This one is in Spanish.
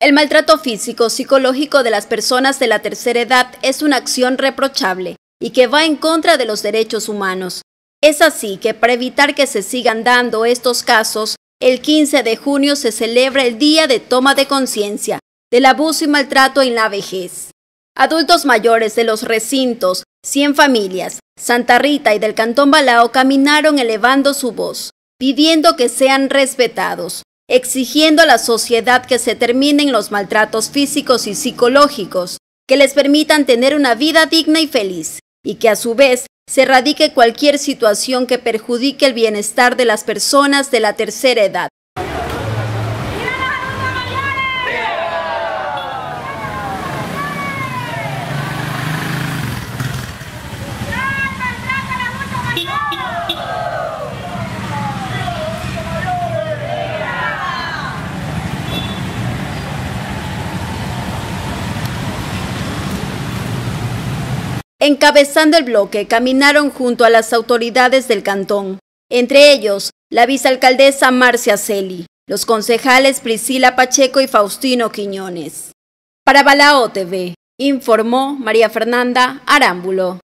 El maltrato físico psicológico de las personas de la tercera edad es una acción reprochable y que va en contra de los derechos humanos. Es así que para evitar que se sigan dando estos casos, el 15 de junio se celebra el Día de Toma de Conciencia del Abuso y Maltrato en la Vejez. Adultos mayores de los recintos, 100 familias, Santa Rita y del Cantón Balao caminaron elevando su voz, pidiendo que sean respetados exigiendo a la sociedad que se terminen los maltratos físicos y psicológicos, que les permitan tener una vida digna y feliz, y que a su vez se erradique cualquier situación que perjudique el bienestar de las personas de la tercera edad. Encabezando el bloque, caminaron junto a las autoridades del cantón, entre ellos la vicealcaldesa Marcia Celi, los concejales Priscila Pacheco y Faustino Quiñones. Para Balao TV, informó María Fernanda Arámbulo.